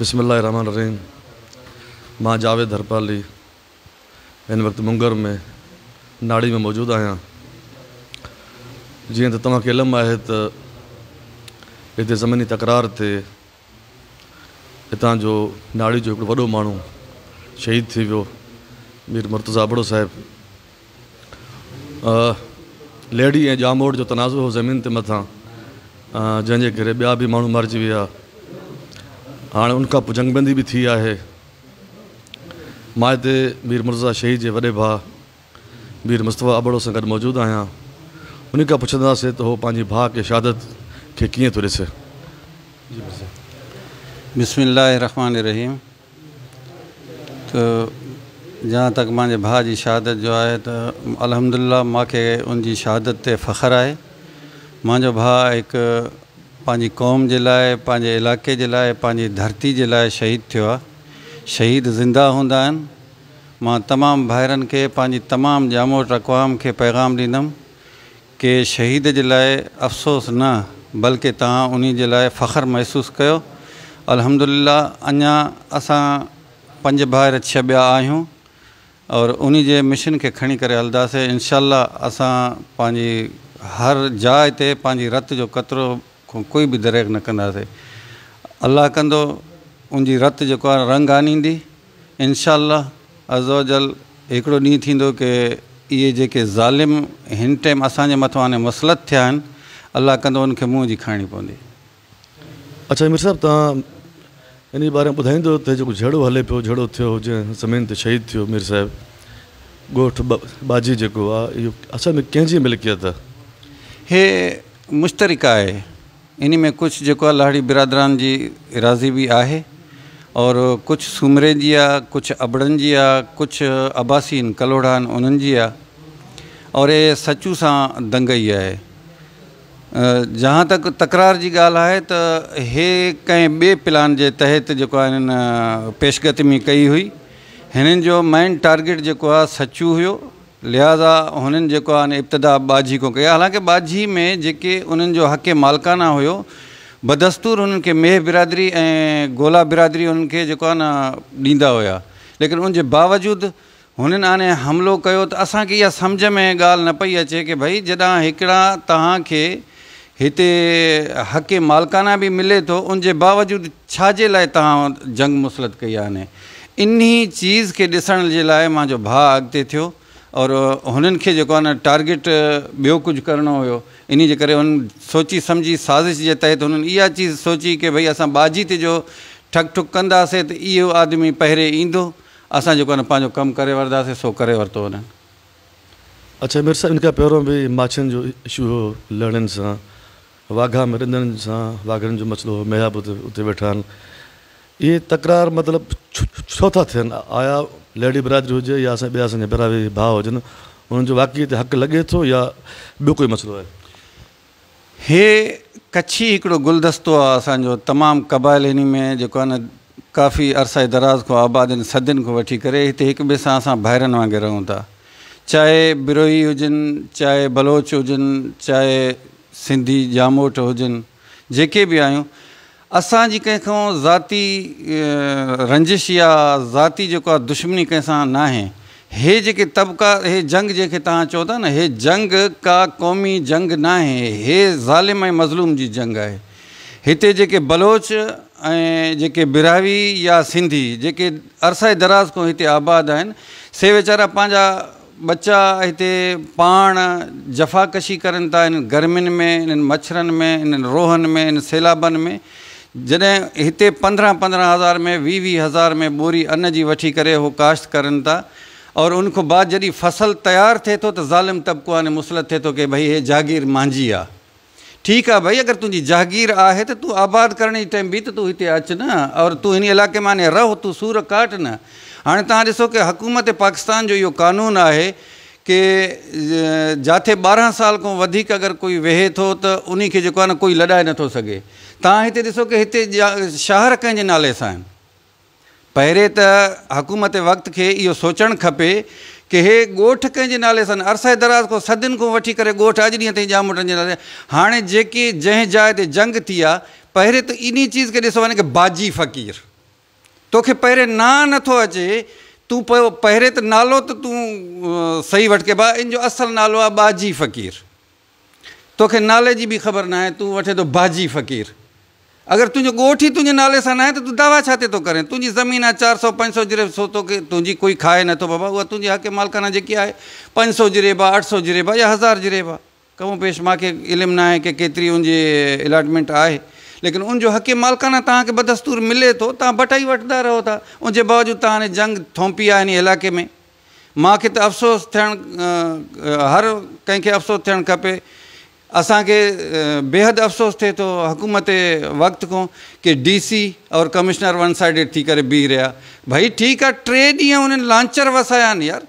बसमान रहीम मां जावेद धरपाली इन वक्त मुंगर में नाड़ी में मौजूद आहियां जीअं त तव्हांखे इल्मु आहे त ज़मीनी तकरार थे हितां जो नाड़ी जो वो मू माण्हू शहीद थी वियो मीर मुर्तज़ा अबड़ो साहेब लेडी ए जामोड़ जो तनाज़ो हो ज़मीन के मथा जैसे करे ॿिया बि माण्हू मरिजी विया हाणे उनखां पोइ जंगबंदी बि थी है मां हिते मीर मुर्ज़ा शहीद के वे भा मीर मुस्तफ़ा अबड़ो से गॾु मौजूदु आहियां उन खां पुछंदासीं त उहो पंहिंजी भाउ शहादत के कें तो ॾिसे बिस्मिल रहमान रहीम तो जहाँ तक मुंहिंजे भाउ की शहादत जो है त अलहमदिल्ला मूंखे शहादत ते फ़ख़्रु मुंहिंजो भा एक क़ौम के लिए पंहिंजे इलाइक़े जे धरती के लिए शहीद थियो शहीद ज़िंदा हूंदा आहिनि मां तमामु भाइरनि खे पंहिंजी तमामु जामोट अक़वाम के पैगाम ॾींदुमि कि शहीद जे लाइ अफ़सोस न बल्कि तुम उन जे लाइ फ़ख्रु महसूसु कयो अलहमदिल्ला अञा पंज भाइर छह बया और उन मिशन के खी कर हलंदासीं इनशा असां पंहिंजी हर जाइ ते पंहिंजी रत जो कतरो को कोई भी दरेक न कंदासीं अल्लाह कंदो उन रत जो आहे रंग आनींदी इनशा अज़ोजल हिकिड़ो ॾींहुं थींदो की इहे जेके ज़ालिम हिन टाइम असांजे मथां हाणे मसलत थिया अल्लाह अलाह कंदो उनखे मुंहुं जी खाणी पवंदी अच्छा मिर साहब तव्हां इन बारे में ॿुधाईंदो त जेको जहिड़ो हले पियो जहिड़ो थियो जंहिं ज़मीन शहीद थियो मिर साहिबु ॻोठु बाजी जेको असल में कंहिंजी मिल्कियत आहे हे मुश्तरिक आहे इन में कुछ जो आहे लाड़ी बिरादरान की राज़ी भी है और कुछ सूमरे की कुछ अबड़न की कुछ आहे अबासीन कलोड़ा उन और हे सचू सा दंग ही है जहाँ तक तकरार की गाल आहे त हे कंहिं ॿिए प्लान के तहत जेको आहे कई हुई हिननि जो मेन टारगेट जो सचू हुयो लिहाज़ा हुननि जो आहे न इब्तिदा बाजी खां हालांकि बाझी में जेके उन्हनि जो हक़ मालकाना हुयो बदस्तूर हुननि मेह बिरादरी ऐं गोला बिरादरी उन्हनि ना जेको आहे लेकिन उनके बावजूद हुननि हाणे हमिलो कयो त असांखे इहा में गाल न पई अचे की भई जॾहिं हिकिड़ा तव्हांखे हिते हक़ मालकाना भी मिले तो उनके बावजूद छाजे लाइ जंग मुसलत कई आने इन्हीं चीज़ के ॾिसण जे लाइ मुंहिंजो भाउ अॻिते थियो और हुननि खे जेको आहे न टारगेट ॿियो कुझु करिणो हुयो इन जे करे हुननि सोची सम्झी साज़िश जे तहत हुननि इहा चीज़ सोची की भई असां बाजीत जो ठक ठुक कंदासीं त इहो आदमी पहिरें ईंदो असां जेको आहे न पंहिंजो कमु करे वठंदासीं सो करे वरितो हुननि अच्छा मिर्स इन खां पहिरियों बि माछियुनि जो इशू हो लड़नि सां वाघा मिंदड़नि सां वाघड़नि जो मसलो मेहा उते वेठा आहिनि इहे तकरार मतिलबु छो था थियनि आया लेडी बिरादरी हुजे या असां ॿिया असांजा पहिरां बि भाउ वाक़ई ते हक़ु लॻे या ॿियो कोई मसइलो आहे हे कच्छी हिकिड़ो गुलदस्तो आहे असांजो तमामु में जेको काफ़ी अरसा दराज़ को आबाद आहिनि सदियुनि खां वठी करे हिते हिक ॿिए चाहे बिरोही हुजनि चाहे बलोच हुजनि चाहे सिंधी जामोट हुजनि जेके बि आहियूं असांजी कंखों ज़ाती रंजिश या ज़ाती जेको आहे दुश्मनी कंसा न आहे हे जेके तबिका हे जंग जैसे तव्हां चओ था न हे जंग का क़ौमी जंग न आहे हे ज़ालिम ऐं मज़लूम जी जंग आहे हिते जेके बलोच ऐं जेके बिरावी या सिंधी जेके अरसाए दराज़ खां हिते आबाद आहिनि से वीचारा पंहिंजा बच्चा हिते पाण जफ़ाकशी करनि था इन गर्मियुनि में इन्हनि मच्छर में इन्हनि रोहनि में इन सैलाबनि में जैसे इतने पंद्रह पंद्रह हज़ार में वी वी हज़ार में बोरी अन्न की वी कर काश्त करन था और उनको बाद जॾहिं फसल तैयार थे तो ज़ालिम तबको आने मुसलत थे तो कि भाई ये जागीर मांझी आ ठीक है भाई अगर तुझी जागीर आहे तो तू आबाद कर टाइम भी तू तूं अच न और तू इन इलाक़े में आने रहो तू सूर काट न हाँ तुम ऐसो कि हुकूमत पाकिस्तान जो यो क़ानून है कि जाथे ॿारहं साल को अगर कोई वेहे तो उन्हीं उन खे न कोई लॾाए नथो सघे तव्हां हिते ॾिसो की शहर कंहिंजे नाले सां आहिनि पहिरें त हुकूमत वक़्त खे इहो सोचणु खपे की हे ॻोठ कंहिंजे नाले सां अरसे दराज़ को सदियुनि को वठी करे ॻोठ अॼु ॾींहं ताईं जाम नाले हाणे जेकी जंहिं जाइ ते जंग थी आहे तो इन चीज़ के ॾिसो वञे की बाजी फ़क़ीर तोखे पहिरें ना नो अचे तू पहरे तो नालो तो तू सही वठिके बा इन जो असल नालो आ बाजी फ़क़ीर तोखे नाले जी भी ख़बर ना है तू वठे तो बाजी फ़क़ीर अगर तुझे गोठी तुझे नाले से ना है तो तू दावा छाते तो करें तुझी ज़मीन आ चार सौ पाँच सौ जिरेब सो तो तुझी कोई खाए तो बाबा वह तुझे हक़ मालकाना जी आए पंज सौ जिरे बा अठ सौ जिरे बा या हज़ार जिरे बा कमो पेश मूंखे ना न आहे की केतरी हुनजी अलाटमेंट आए लेकिन उनजो हक़ मालकाना तक बदस्तूर मिले तो बटाई भटाई वठंदा रहो था उनजे बावजूदि तव्हां जंग थोंपी आहे हिन इलाइक़े में माँ त अफ़सोस थियणु हर कंहिंखे अफ़सोस थे खपे असांखे बेहद अफ़सोस थे तो हुकूमत वक़्त को कि डी सी और कमिश्नर वन साइडेड थी करे बीह रहा भई ठीक है टे ॾींहं उन्हनि लांचर वसाया यार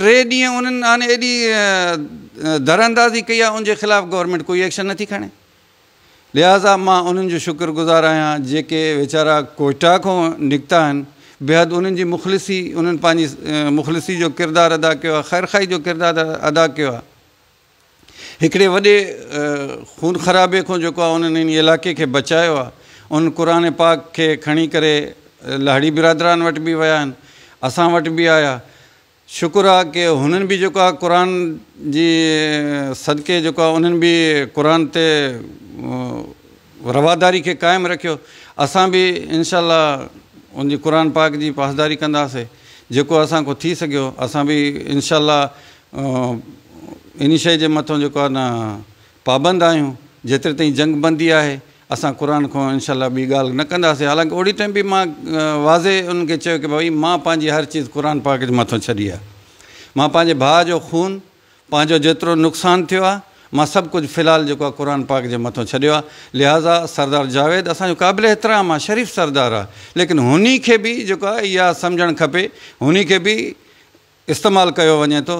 टे ऊँ उन्हनि हाणे एॾी दरअंदाज़ी कई आहे खिलाफ गवर्नमेंट कोई एक्शन नथी खणे लिहाज़ा मां उन्हनि जो शुक्रगुज़ार आहियां जेके वीचारा कोटा खां निकिता आहिनि बेहदि उन्हनि मुख़लिसी उन्हनि मुख़लिसी जो किरदारु अदा कयो आहे ख़ैरखाई जो किरदार अदा कयो आहे खून ख़राबे को जो इन इलाक़े के बचाया उन कुरान पाक के खी कर लाड़ी बिरादरान वटि बि विया आहिनि असां आया शुक्र आहे की हुननि बि जेको आहे जी सदिके जेको आहे उन्हनि बि ते रवादारी के कायम रखो अस भी इनशाला उनकी कुरान पाक की पासदारी कंदासीं जेको को थी सको अस भी इनशाला इन शे के मतों जो आहे न पाबंद आहियूं जेतिरे ताईं जंगबंदी आहे असां क़ुर खां इनशा ॿी ॻाल्हि न कहे हालांकि ओड़ी टाइम भी मां वाज़े उन्हनि खे चयो मां पंहिंजी हर चीज़ कुरान पाक के मतों छी है मां पंहिंजे भाउ जो खून पंहिंजो जेतिरो नुकसान थियो मां सभु कुझु फ़िलहालु जेको आहे क़ुर पाक जे मथां छॾियो आहे लिहाज़ा सरदार जावेद असांजो क़ाबिल एतिराम आहे शरीफ़ सरदार आहे लेकिन हुन खे बि जेको आहे इहा सम्झणु खपे हुन खे बि इस्तेमालु कयो वञे थो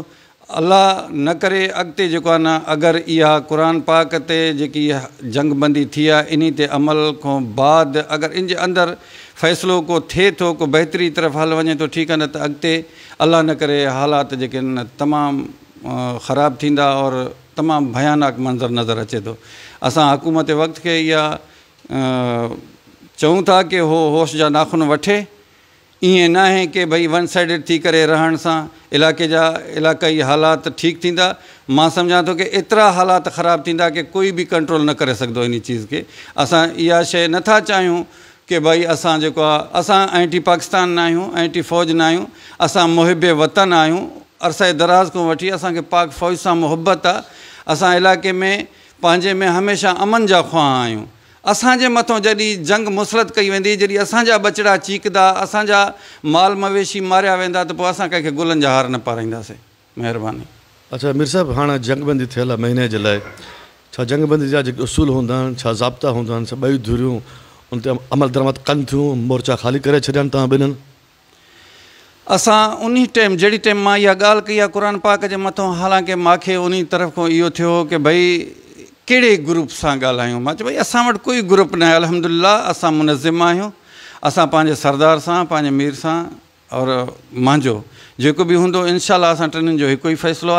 अलाह न करे अॻिते जेको आहे न अगरि इहा क़ुर पाक ते जेकी जंग बंदी थी आहे इन ते अमल खां बाद अगरि इन जे अंदरि फ़ैसिलो को थिए थो को बहितरी तरफ़ हल वञे थो ठीकु आहे न त अॻिते अलाह न करे हालात जेके आहिनि तमामु खराब थींदा और तमाम भयानक मंज़र नज़र अचे तो असां हुकूमत वक़्त के इहा चऊं था की हो होश जा नाखुन वे ईअं न आहे की भई वन साइडेड थी करे रहण सां इलाइक़े जा इलाइक़ाई हालात ठीक थींदा मां सम्झां थो की एतिरा हालात ख़राबु थींदा की कोई भी कंट्रोल न करे सघंदो इन चीज़ खे असां इहा शइ नथा चाहियूं की भई असां जेको आहे एंटी पाकिस्तान ना आहियूं फ़ौज ना आहियूं असां मुहिब वतन आहियूं अरसा दराज़ को वी अस पाक फ़ौज से मुहब्बत आहे अस इलाइक़े में पंहिंजे में हमेशा अमन जा ख़्वाह आयो असांजे मतों जॾहिं जंग मुसरत कई वी जी असा बचड़ा चीकदा असा माल मवेशी मारिया वा तो अस असां कंहिंखे गुलनि हार न पाराईंदासीं अच्छा मीर साहिबु हाणे जंगबंदी थे महीने के लिए जंगबंदी जा जेके उसूल हूंदा आहिनि छा ज़ाब्ता उन अमल दरमद कन थियूं मोर्चा ख़ाली कर छॾिया आहिनि असां उन टाइम जहिड़ी टाइम मां इहा ॻाल्हि कई आहे पाक के मतों हालांकि मूंखे उन्हीं तरफ़ खां इहो थियो की भई कहिड़े ग्रुप से ॻाल्हायूं मां चयो कोई ग्रुप ना आहे अलहमदिल्ला मुनज़िम आहियूं असे पंहिंजे सरदार सां पंहिंजे मीर से और मुझो जो भी हूंदो इनशा असां टिन्हिनि जो हिकु ई फ़ैसिलो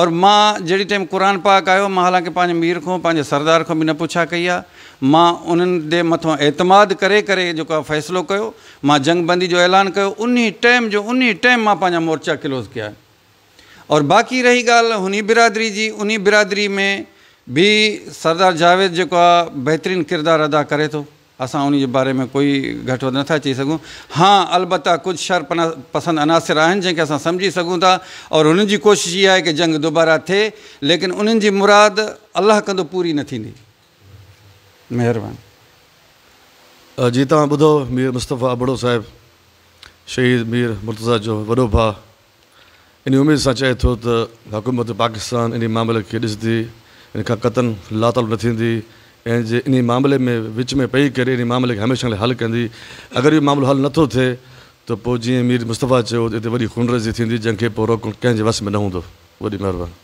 और मां जड़ी टाइम कुरान पाक आयो मां हालांकि पंहिंजे मीर खां पंहिंजे सरदार को भी न पुछा कई आहे मां उन्हनि जे एतमाद करे करे जेको आहे फ़ैसिलो कयो मां जंगबंदी जो ऐलान कयो उन टाइम जो उन टाइम मां पंहिंजा मोर्चा क्लोज़ कया और बाक़ी रही गाल हुन बिरादरी जी उन्हीं बिरादरी में भी सरदार जावेद जो बेहतरीन किरदार किरदारु अदा करे तो असां उन जे बारे में कोई घटि वधि नथा चई सघूं हा अलबत कुझु शर पना पसंदि अनासिर आहिनि जंहिंखे असां सम्झी सघूं था और हुननि जी कोशिशि इहा आहे की जंग दुबारा थिए लेकिन उन्हनि जी मुराद अलाह कंदो पूरी न थींदी महिरबानी जी तव्हां ॿुधो मीर मुस्तफा अबड़ो साहिबु शहीद मीर मुर्तज़ा जो वॾो भाउ इन उमेद सां चए थो त हुकूमत पाकिस्तान इन मामले खे ॾिसंदी इन खां क़तन लातल न थींदी ऐं जे इन मामले में विच में पई करे इन मामले खे हमेशह हल कंदी अगरि इहो मामिलो हल नथो थिए त पोइ जीअं मीर मुस्तफ़ा चयो त हिते वॾी हुननरज़ी थींदी जंहिंखे पोइ रोकण कंहिंजे वस में न हूंदो वॾी महिरबानी